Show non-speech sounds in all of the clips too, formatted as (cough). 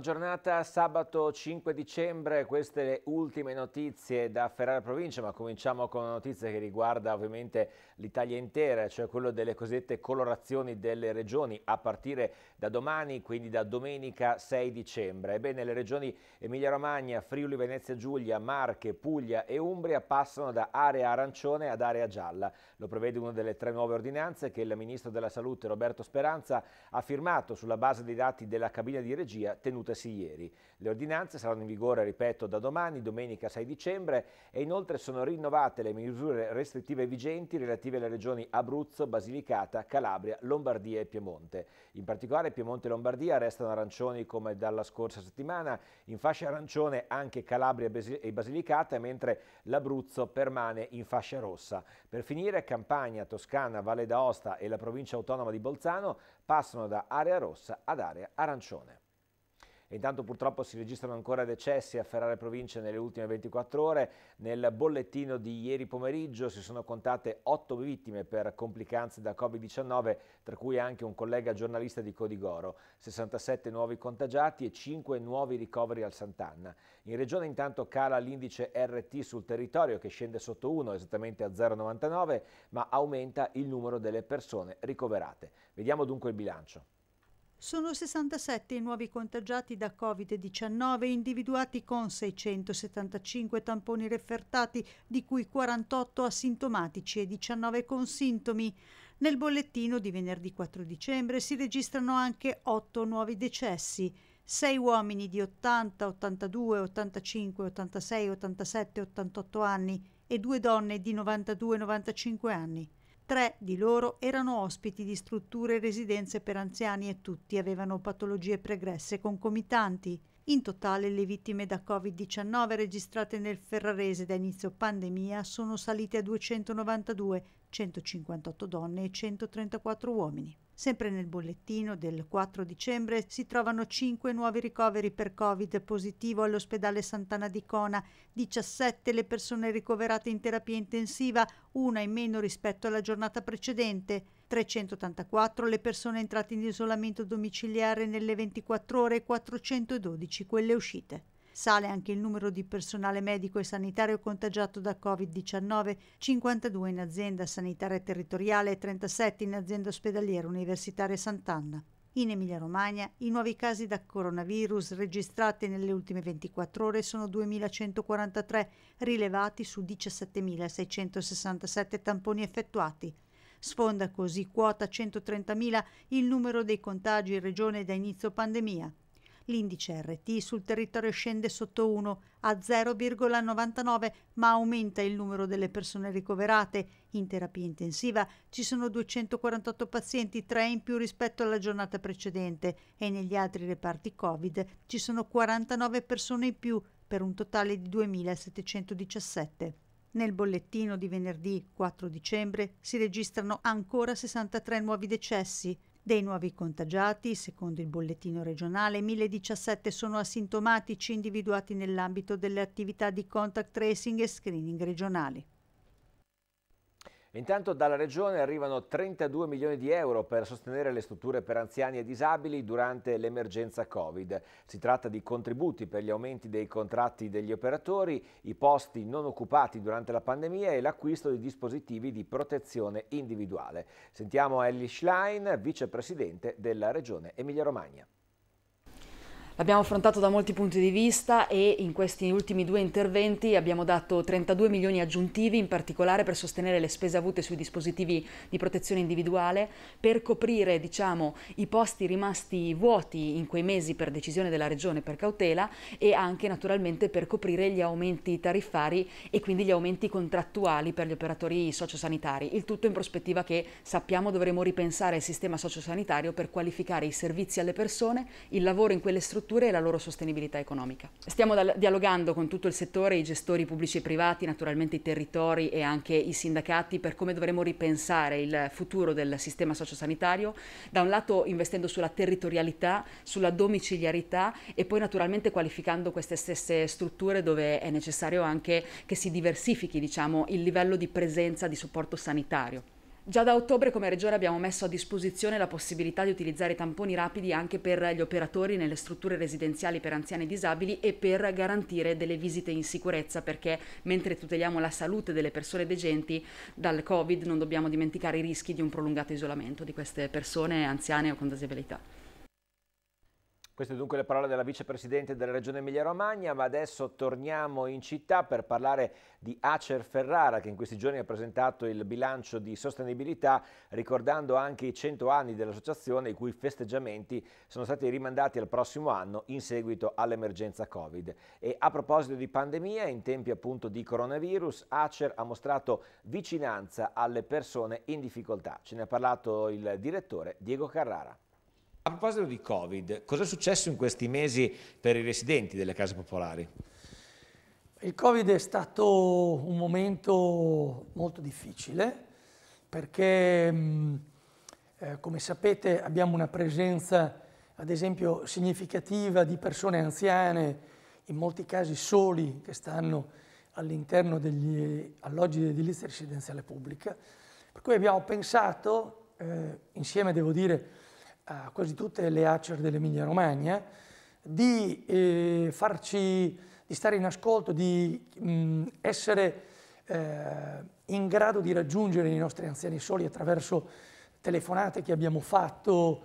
giornata, sabato 5 dicembre, queste le ultime notizie da Ferrara Provincia, ma cominciamo con una notizia che riguarda ovviamente l'Italia intera, cioè quello delle cosiddette colorazioni delle regioni a partire da domani, quindi da domenica 6 dicembre. Ebbene, le regioni Emilia-Romagna, Friuli, Venezia Giulia, Marche, Puglia e Umbria passano da area arancione ad area gialla. Lo prevede una delle tre nuove ordinanze che il Ministro della Salute Roberto Speranza ha firmato sulla base dei dati della cabina di regia tenuta discutasi ieri. Le ordinanze saranno in vigore, ripeto, da domani, domenica 6 dicembre e inoltre sono rinnovate le misure restrittive vigenti relative alle regioni Abruzzo, Basilicata, Calabria, Lombardia e Piemonte. In particolare Piemonte e Lombardia restano arancioni come dalla scorsa settimana, in fascia arancione anche Calabria e Basilicata, mentre l'Abruzzo permane in fascia rossa. Per finire Campania, Toscana, Valle d'Aosta e la provincia autonoma di Bolzano passano da area rossa ad area arancione. E intanto purtroppo si registrano ancora decessi a Ferrare Provincia nelle ultime 24 ore. Nel bollettino di ieri pomeriggio si sono contate 8 vittime per complicanze da Covid-19, tra cui anche un collega giornalista di Codigoro, 67 nuovi contagiati e 5 nuovi ricoveri al Sant'Anna. In regione intanto cala l'indice RT sul territorio che scende sotto 1, esattamente a 0,99, ma aumenta il numero delle persone ricoverate. Vediamo dunque il bilancio. Sono 67 i nuovi contagiati da Covid-19 individuati con 675 tamponi refertati, di cui 48 asintomatici e 19 con sintomi. Nel bollettino di venerdì 4 dicembre si registrano anche 8 nuovi decessi. 6 uomini di 80, 82, 85, 86, 87, 88 anni e 2 donne di 92, 95 anni. Tre di loro erano ospiti di strutture e residenze per anziani e tutti avevano patologie pregresse concomitanti. In totale le vittime da Covid-19 registrate nel Ferrarese da inizio pandemia sono salite a 292, 158 donne e 134 uomini. Sempre nel bollettino del 4 dicembre si trovano 5 nuovi ricoveri per Covid positivo all'ospedale Sant'Anna di Cona, 17 le persone ricoverate in terapia intensiva, una in meno rispetto alla giornata precedente. 384 le persone entrate in isolamento domiciliare nelle 24 ore e 412 quelle uscite. Sale anche il numero di personale medico e sanitario contagiato da Covid-19, 52 in azienda sanitaria territoriale e 37 in azienda ospedaliera universitaria Sant'Anna. In Emilia-Romagna i nuovi casi da coronavirus registrati nelle ultime 24 ore sono 2.143, rilevati su 17.667 tamponi effettuati. Sfonda così quota 130.000 il numero dei contagi in regione da inizio pandemia. L'indice RT sul territorio scende sotto 1 a 0,99 ma aumenta il numero delle persone ricoverate. In terapia intensiva ci sono 248 pazienti, 3 in più rispetto alla giornata precedente e negli altri reparti Covid ci sono 49 persone in più per un totale di 2717. Nel bollettino di venerdì 4 dicembre si registrano ancora 63 nuovi decessi, dei nuovi contagiati, secondo il bollettino regionale, 1017 sono asintomatici individuati nell'ambito delle attività di contact tracing e screening regionali. Intanto dalla Regione arrivano 32 milioni di euro per sostenere le strutture per anziani e disabili durante l'emergenza Covid. Si tratta di contributi per gli aumenti dei contratti degli operatori, i posti non occupati durante la pandemia e l'acquisto di dispositivi di protezione individuale. Sentiamo Ellie Schlein, vicepresidente della Regione Emilia-Romagna. L'abbiamo affrontato da molti punti di vista e in questi ultimi due interventi abbiamo dato 32 milioni aggiuntivi, in particolare per sostenere le spese avute sui dispositivi di protezione individuale, per coprire diciamo, i posti rimasti vuoti in quei mesi per decisione della Regione per cautela e anche naturalmente per coprire gli aumenti tariffari e quindi gli aumenti contrattuali per gli operatori sociosanitari. Il tutto in prospettiva che sappiamo dovremo ripensare il sistema sociosanitario per qualificare i servizi alle persone, il lavoro in quelle strutture infrastrutture e la loro sostenibilità economica. Stiamo dialogando con tutto il settore, i gestori pubblici e privati, naturalmente i territori e anche i sindacati per come dovremo ripensare il futuro del sistema sociosanitario, da un lato investendo sulla territorialità, sulla domiciliarità e poi naturalmente qualificando queste stesse strutture dove è necessario anche che si diversifichi diciamo, il livello di presenza di supporto sanitario. Già da ottobre come Regione abbiamo messo a disposizione la possibilità di utilizzare tamponi rapidi anche per gli operatori nelle strutture residenziali per anziani e disabili e per garantire delle visite in sicurezza perché mentre tuteliamo la salute delle persone degenti dal Covid non dobbiamo dimenticare i rischi di un prolungato isolamento di queste persone anziane o con disabilità. Queste dunque le parole della vicepresidente della regione Emilia-Romagna, ma adesso torniamo in città per parlare di Acer Ferrara che in questi giorni ha presentato il bilancio di sostenibilità ricordando anche i 100 anni dell'associazione i cui festeggiamenti sono stati rimandati al prossimo anno in seguito all'emergenza Covid. E a proposito di pandemia, in tempi appunto di coronavirus, Acer ha mostrato vicinanza alle persone in difficoltà. Ce ne ha parlato il direttore Diego Carrara. A proposito di Covid, cosa è successo in questi mesi per i residenti delle case popolari? Il Covid è stato un momento molto difficile perché, mm, eh, come sapete, abbiamo una presenza, ad esempio, significativa di persone anziane, in molti casi soli, che stanno all'interno degli alloggi di edilizia residenziale pubblica. Per cui abbiamo pensato, eh, insieme, devo dire, a quasi tutte le ACER dell'Emilia Romagna, di eh, farci, di stare in ascolto, di mh, essere eh, in grado di raggiungere i nostri anziani soli attraverso telefonate che abbiamo fatto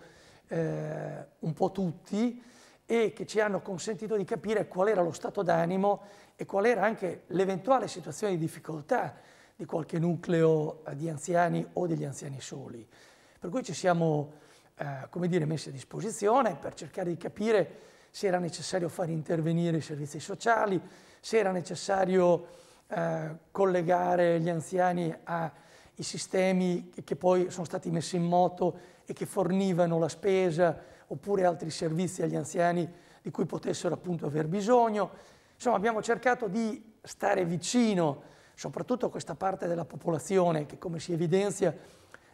eh, un po' tutti e che ci hanno consentito di capire qual era lo stato d'animo e qual era anche l'eventuale situazione di difficoltà di qualche nucleo di anziani o degli anziani soli. Per cui ci siamo eh, come dire, messe a disposizione per cercare di capire se era necessario far intervenire i servizi sociali, se era necessario eh, collegare gli anziani ai sistemi che poi sono stati messi in moto e che fornivano la spesa oppure altri servizi agli anziani di cui potessero appunto aver bisogno. Insomma abbiamo cercato di stare vicino soprattutto a questa parte della popolazione che come si evidenzia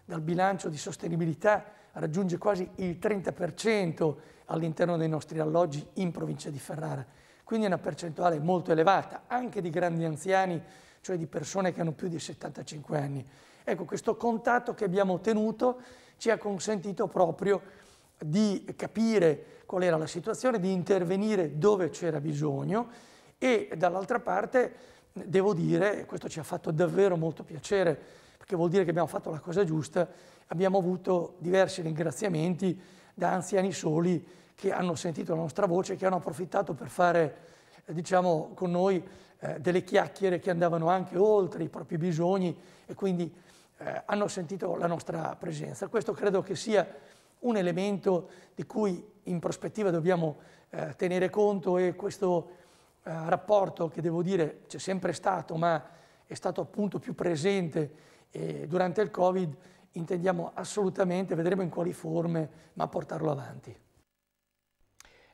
dal bilancio di sostenibilità raggiunge quasi il 30% all'interno dei nostri alloggi in provincia di Ferrara. Quindi è una percentuale molto elevata, anche di grandi anziani, cioè di persone che hanno più di 75 anni. Ecco, questo contatto che abbiamo ottenuto ci ha consentito proprio di capire qual era la situazione, di intervenire dove c'era bisogno e dall'altra parte, devo dire, questo ci ha fatto davvero molto piacere, che vuol dire che abbiamo fatto la cosa giusta, abbiamo avuto diversi ringraziamenti da anziani soli che hanno sentito la nostra voce, che hanno approfittato per fare, eh, diciamo, con noi eh, delle chiacchiere che andavano anche oltre i propri bisogni e quindi eh, hanno sentito la nostra presenza. Questo credo che sia un elemento di cui in prospettiva dobbiamo eh, tenere conto e questo eh, rapporto che devo dire c'è sempre stato, ma è stato appunto più presente e durante il Covid intendiamo assolutamente, vedremo in quali forme, ma portarlo avanti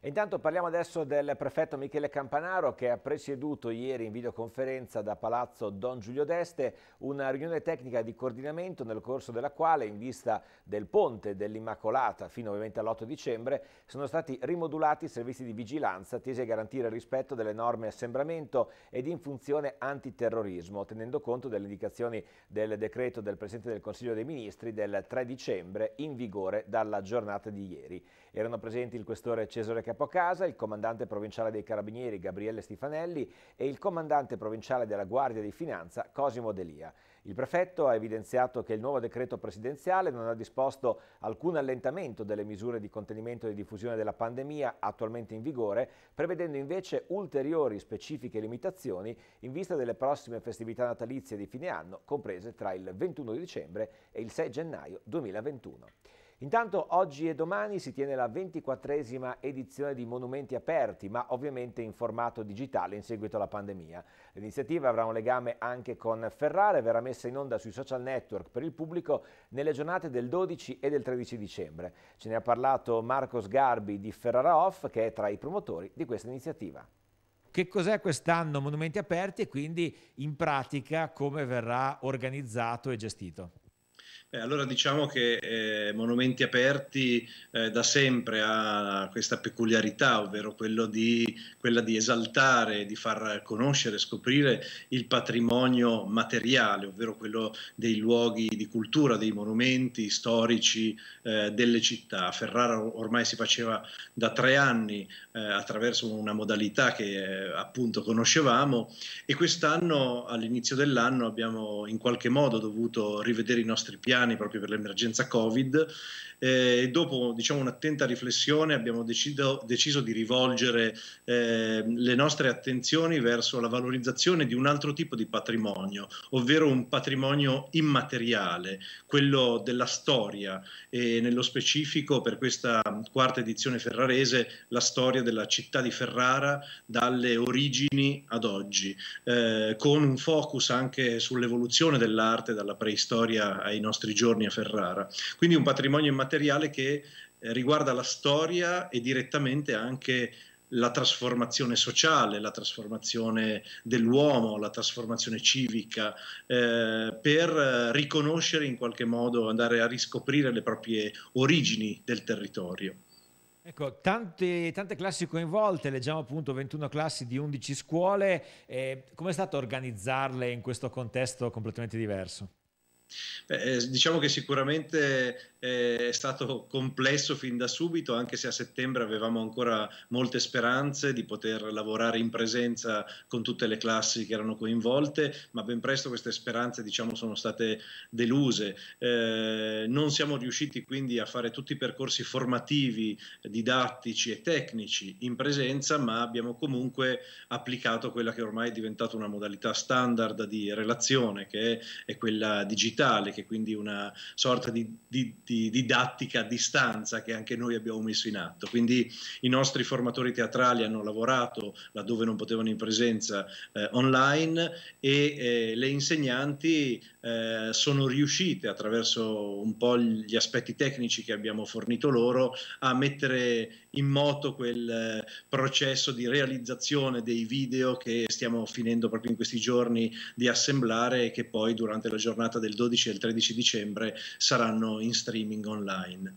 intanto parliamo adesso del prefetto Michele Campanaro che ha presieduto ieri in videoconferenza da Palazzo Don Giulio d'Este una riunione tecnica di coordinamento nel corso della quale in vista del ponte dell'Immacolata fino ovviamente all'8 dicembre sono stati rimodulati i servizi di vigilanza tesi a garantire il rispetto delle norme assembramento ed in funzione antiterrorismo tenendo conto delle indicazioni del decreto del Presidente del Consiglio dei Ministri del 3 dicembre in vigore dalla giornata di ieri. Erano presenti il questore Cesare Capitano Capocasa, il comandante provinciale dei Carabinieri Gabriele Stifanelli e il comandante provinciale della Guardia di Finanza Cosimo Delia. Il prefetto ha evidenziato che il nuovo decreto presidenziale non ha disposto alcun allentamento delle misure di contenimento e diffusione della pandemia attualmente in vigore, prevedendo invece ulteriori specifiche limitazioni in vista delle prossime festività natalizie di fine anno, comprese tra il 21 dicembre e il 6 gennaio 2021. Intanto oggi e domani si tiene la 24esima edizione di Monumenti Aperti, ma ovviamente in formato digitale in seguito alla pandemia. L'iniziativa avrà un legame anche con Ferrara e verrà messa in onda sui social network per il pubblico nelle giornate del 12 e del 13 dicembre. Ce ne ha parlato Marco Sgarbi di Ferrara Off, che è tra i promotori di questa iniziativa. Che cos'è quest'anno Monumenti Aperti e quindi in pratica come verrà organizzato e gestito? Beh, allora diciamo che eh, Monumenti Aperti eh, da sempre ha questa peculiarità, ovvero di, quella di esaltare, di far conoscere, scoprire il patrimonio materiale, ovvero quello dei luoghi di cultura, dei monumenti storici eh, delle città. A Ferrara ormai si faceva da tre anni eh, attraverso una modalità che eh, appunto conoscevamo e quest'anno all'inizio dell'anno abbiamo in qualche modo dovuto rivedere i nostri piani anni proprio per l'emergenza Covid eh, e dopo diciamo, un'attenta riflessione abbiamo decido, deciso di rivolgere eh, le nostre attenzioni verso la valorizzazione di un altro tipo di patrimonio, ovvero un patrimonio immateriale, quello della storia e nello specifico per questa quarta edizione ferrarese la storia della città di Ferrara dalle origini ad oggi, eh, con un focus anche sull'evoluzione dell'arte dalla preistoria ai nostri giorni a Ferrara. Quindi un patrimonio immateriale materiale che eh, riguarda la storia e direttamente anche la trasformazione sociale, la trasformazione dell'uomo, la trasformazione civica, eh, per eh, riconoscere in qualche modo, andare a riscoprire le proprie origini del territorio. Ecco, tante, tante classi coinvolte, leggiamo appunto 21 classi di 11 scuole, eh, è stato organizzarle in questo contesto completamente diverso? Beh, eh, diciamo che sicuramente eh, è stato complesso fin da subito, anche se a settembre avevamo ancora molte speranze di poter lavorare in presenza con tutte le classi che erano coinvolte, ma ben presto queste speranze diciamo, sono state deluse. Eh, non siamo riusciti quindi a fare tutti i percorsi formativi, eh, didattici e tecnici in presenza, ma abbiamo comunque applicato quella che ormai è diventata una modalità standard di relazione, che è quella digitale digitale, che è quindi una sorta di, di, di didattica a distanza che anche noi abbiamo messo in atto. Quindi i nostri formatori teatrali hanno lavorato laddove non potevano in presenza eh, online e eh, le insegnanti eh, sono riuscite attraverso un po' gli aspetti tecnici che abbiamo fornito loro a mettere in moto quel eh, processo di realizzazione dei video che stiamo finendo proprio in questi giorni di assemblare e che poi durante la giornata del 12 e il 13 dicembre saranno in streaming online.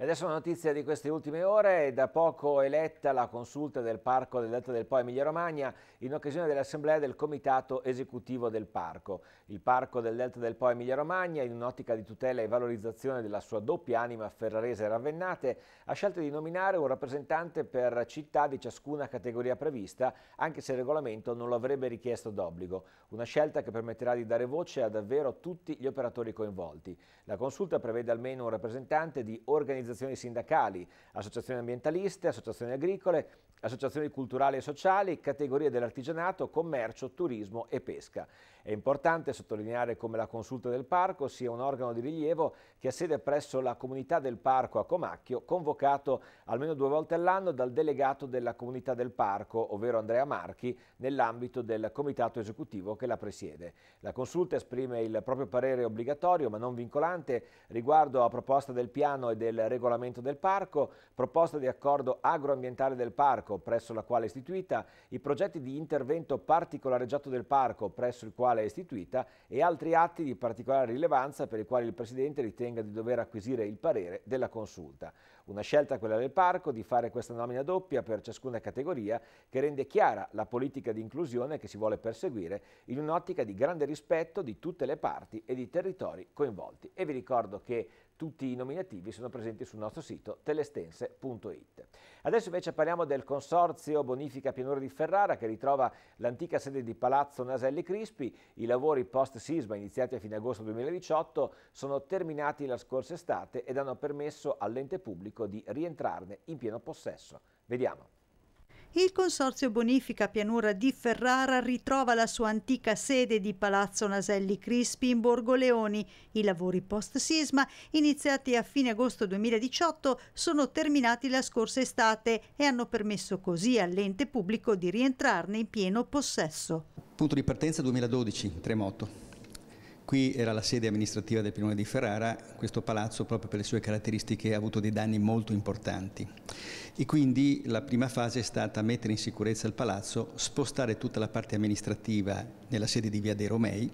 E adesso una notizia di queste ultime ore, da poco eletta la consulta del Parco del Delta del Po Emilia Romagna in occasione dell'assemblea del Comitato Esecutivo del Parco. Il Parco del Delta del Po Emilia Romagna, in un'ottica di tutela e valorizzazione della sua doppia anima ferrarese e ravennate, ha scelto di nominare un rappresentante per città di ciascuna categoria prevista, anche se il regolamento non lo avrebbe richiesto d'obbligo. Una scelta che permetterà di dare voce a davvero tutti gli operatori coinvolti. La consulta prevede almeno un rappresentante di organizzazione organizzazioni sindacali, associazioni ambientaliste, associazioni agricole, associazioni culturali e sociali, categorie dell'artigianato, commercio, turismo e pesca. È importante sottolineare come la consulta del parco sia un organo di rilievo che ha sede presso la comunità del parco a Comacchio, convocato almeno due volte all'anno dal delegato della comunità del parco, ovvero Andrea Marchi, nell'ambito del comitato esecutivo che la presiede. La consulta esprime il proprio parere obbligatorio ma non vincolante riguardo a proposta del piano e del regolamento del parco, proposta di accordo agroambientale del parco presso la quale è istituita, i progetti di intervento particolareggiato del parco presso il quale quale è istituita e altri atti di particolare rilevanza per i quali il Presidente ritenga di dover acquisire il parere della Consulta. Una scelta quella del Parco di fare questa nomina doppia per ciascuna categoria che rende chiara la politica di inclusione che si vuole perseguire in un'ottica di grande rispetto di tutte le parti e di territori coinvolti. E vi ricordo che tutti i nominativi sono presenti sul nostro sito telestense.it. Adesso invece parliamo del Consorzio Bonifica Pianura di Ferrara che ritrova l'antica sede di Palazzo Naselli Crispi. I lavori post-sisma iniziati a fine agosto 2018 sono terminati la scorsa estate ed hanno permesso all'ente pubblico di rientrarne in pieno possesso. Vediamo. Il Consorzio Bonifica Pianura di Ferrara ritrova la sua antica sede di Palazzo Naselli Crispi in Borgoleoni. I lavori post-sisma, iniziati a fine agosto 2018, sono terminati la scorsa estate e hanno permesso così all'ente pubblico di rientrarne in pieno possesso. Punto di partenza 2012, tremoto. Qui era la sede amministrativa del Pinone di Ferrara, questo palazzo proprio per le sue caratteristiche ha avuto dei danni molto importanti e quindi la prima fase è stata mettere in sicurezza il palazzo, spostare tutta la parte amministrativa nella sede di Via dei Romei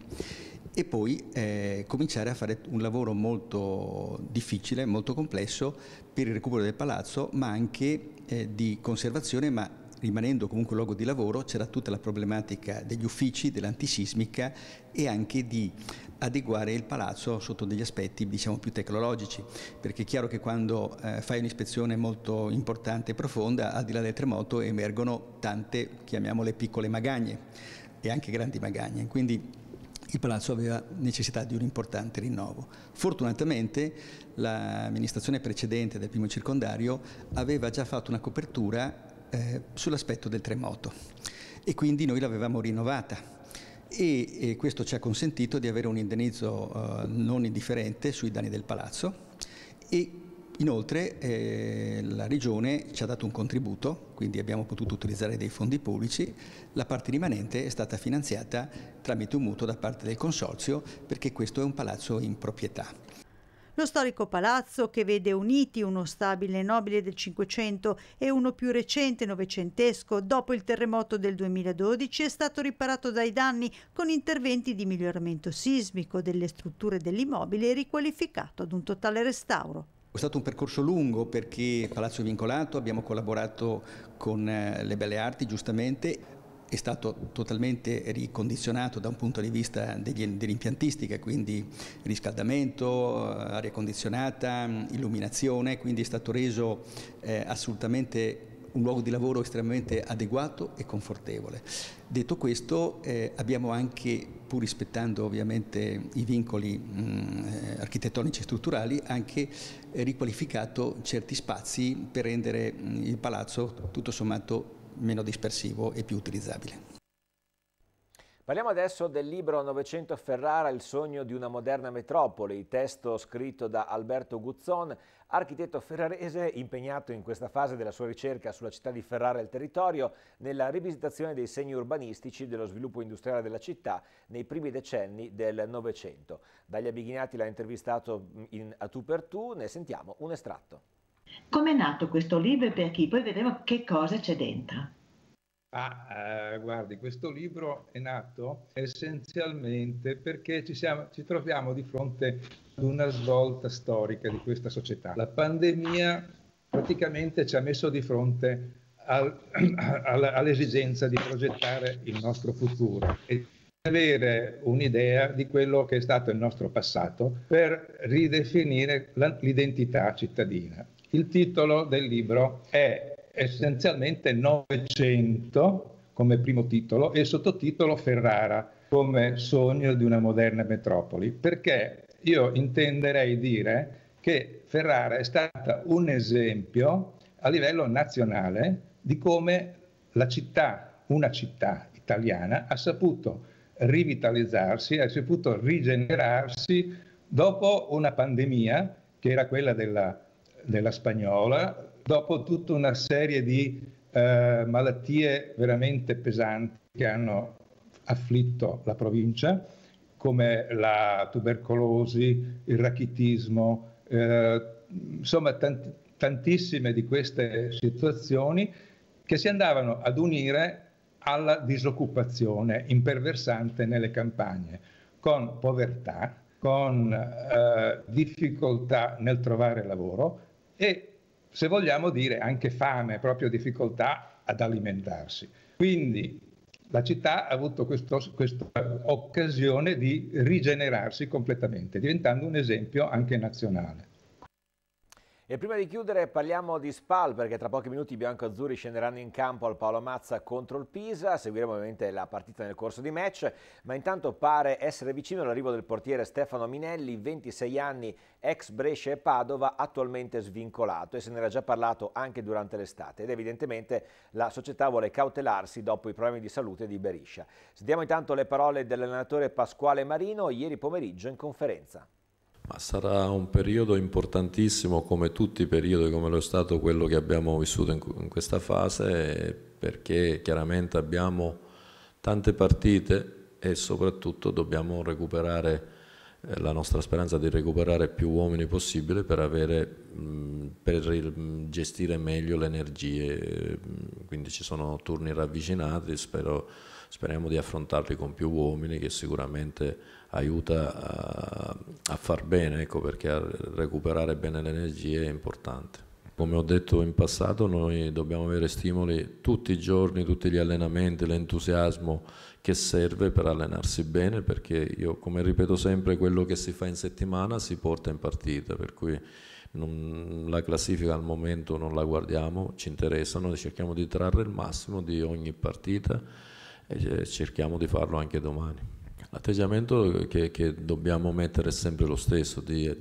e poi eh, cominciare a fare un lavoro molto difficile, molto complesso per il recupero del palazzo ma anche eh, di conservazione ma rimanendo comunque luogo di lavoro, c'era tutta la problematica degli uffici, dell'antisismica e anche di adeguare il palazzo sotto degli aspetti diciamo, più tecnologici, perché è chiaro che quando eh, fai un'ispezione molto importante e profonda, al di là del tremoto emergono tante, chiamiamole piccole magagne e anche grandi magagne, quindi il palazzo aveva necessità di un importante rinnovo. Fortunatamente l'amministrazione precedente del primo circondario aveva già fatto una copertura eh, sull'aspetto del tremoto e quindi noi l'avevamo rinnovata e, e, questo ci ha consentito di avere un indennizzo eh, non indifferente sui danni del palazzo e inoltre eh, la Regione ci ha dato un contributo, quindi abbiamo potuto utilizzare dei fondi pubblici, la parte rimanente è stata finanziata tramite un mutuo da parte del Consorzio perché questo è un palazzo in proprietà. Lo storico palazzo, che vede uniti uno stabile nobile del Cinquecento e uno più recente novecentesco, dopo il terremoto del 2012, è stato riparato dai danni con interventi di miglioramento sismico delle strutture dell'immobile e riqualificato ad un totale restauro. È stato un percorso lungo perché Palazzo è Vincolato abbiamo collaborato con eh, le Belle Arti giustamente è stato totalmente ricondizionato da un punto di vista dell'impiantistica, quindi riscaldamento, eh, aria condizionata, illuminazione, quindi è stato reso eh, assolutamente un luogo di lavoro estremamente adeguato e confortevole. Detto questo eh, abbiamo anche, pur rispettando ovviamente i vincoli mh, mm, architettonici e strutturali, anche eh, riqualificato certi spazi per rendere mh, mm, il palazzo tutto sommato meno dispersivo e più utilizzabile. Parliamo adesso del libro Novecento Ferrara, il sogno di una moderna metropoli, testo scritto da Alberto Guzzon, architetto ferrarese impegnato in questa fase della sua ricerca sulla città di Ferrara e il territorio, nella rivisitazione dei segni urbanistici dello sviluppo industriale della città nei primi decenni del Novecento. Dagli Abighinati l'ha intervistato mm, in a tu per tu, ne sentiamo un estratto. Come è nato questo libro e per chi? Poi vedremo che cosa c'è dentro. Ah, eh, guardi, questo libro è nato essenzialmente perché ci, siamo, ci troviamo di fronte ad una svolta storica di questa società. La pandemia praticamente ci ha messo di fronte al, (clears throat) all'esigenza di progettare il nostro futuro e di avere un'idea di quello che è stato il nostro passato per ridefinire l'identità cittadina. Il titolo del libro è essenzialmente 900 come primo titolo e il sottotitolo Ferrara come sogno di una moderna metropoli, perché io intenderei dire che Ferrara è stata un esempio a livello nazionale di come la città, una città italiana, ha saputo rivitalizzarsi, ha saputo rigenerarsi dopo una pandemia che era quella della della spagnola, dopo tutta una serie di eh, malattie veramente pesanti che hanno afflitto la provincia, come la tubercolosi, il rachitismo, eh, insomma tanti, tantissime di queste situazioni che si andavano ad unire alla disoccupazione imperversante nelle campagne, con povertà, con eh, difficoltà nel trovare lavoro, e se vogliamo dire anche fame, proprio difficoltà ad alimentarsi. Quindi la città ha avuto questo, questa occasione di rigenerarsi completamente, diventando un esempio anche nazionale. E prima di chiudere parliamo di Spal perché tra pochi minuti i bianco-azzurri scenderanno in campo al Paolo Mazza contro il Pisa, seguiremo ovviamente la partita nel corso di match, ma intanto pare essere vicino l'arrivo del portiere Stefano Minelli, 26 anni, ex Brescia e Padova, attualmente svincolato e se ne era già parlato anche durante l'estate ed evidentemente la società vuole cautelarsi dopo i problemi di salute di Beriscia. Sentiamo intanto le parole dell'allenatore Pasquale Marino ieri pomeriggio in conferenza. Ma sarà un periodo importantissimo come tutti i periodi, come lo è stato quello che abbiamo vissuto in, in questa fase, perché chiaramente abbiamo tante partite e soprattutto dobbiamo recuperare eh, la nostra speranza di recuperare più uomini possibile per, avere, mm, per gestire meglio le energie. Quindi ci sono turni ravvicinati, spero, speriamo di affrontarli con più uomini che sicuramente aiuta a, eh, a far bene, ecco perché a recuperare bene le energie è importante. Come ho detto in passato, noi dobbiamo avere stimoli tutti i giorni, tutti gli allenamenti, l'entusiasmo che serve per allenarsi bene, perché io, come ripeto sempre, quello che si fa in settimana si porta in partita, per cui non, la classifica al momento non la guardiamo, ci interessano, noi cerchiamo di trarre il massimo di ogni partita e eh, cerchiamo di farlo anche domani. L'atteggiamento che, che dobbiamo mettere sempre lo stesso, di eh,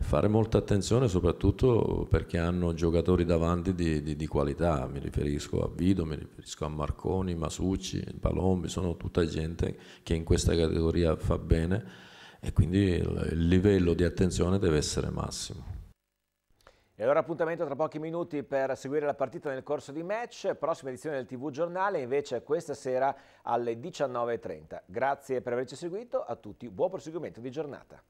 fare molta attenzione soprattutto perché hanno giocatori davanti di, di, di, qualità, mi riferisco a Vido, mi riferisco a Marconi, Masucci, Palombi, sono tutta gente che in questa categoria fa bene e quindi il livello di attenzione deve essere massimo. E allora appuntamento tra pochi minuti per seguire la partita nel corso di match, prossima edizione del TV Giornale invece questa sera alle 19.30. Grazie per averci seguito, a tutti buon proseguimento di giornata.